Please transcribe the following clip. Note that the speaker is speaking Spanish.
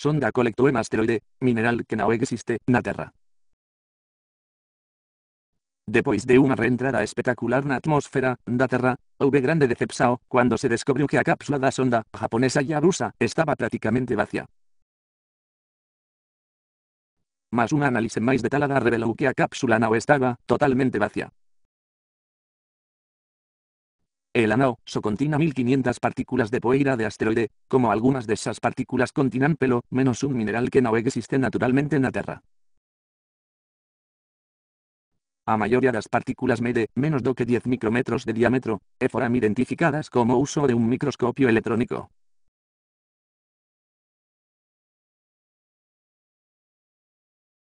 Sonda colectó el asteroide, mineral que no existe na Terra. Después de una reentrada espectacular en la atmósfera da Terra, houve grande decepción cuando se descubrió que la cápsula da sonda japonesa y e rusa estaba prácticamente vacía. Mas un análisis más detallado reveló que la cápsula no estaba totalmente vacía. El so contiene 1500 partículas de poeira de asteroide, como algunas de esas partículas continan pelo, menos un mineral que no existe naturalmente en la Tierra. A mayoría de las partículas mede menos do que 10 micrómetros de diámetro, e foran identificadas como uso de un microscopio electrónico.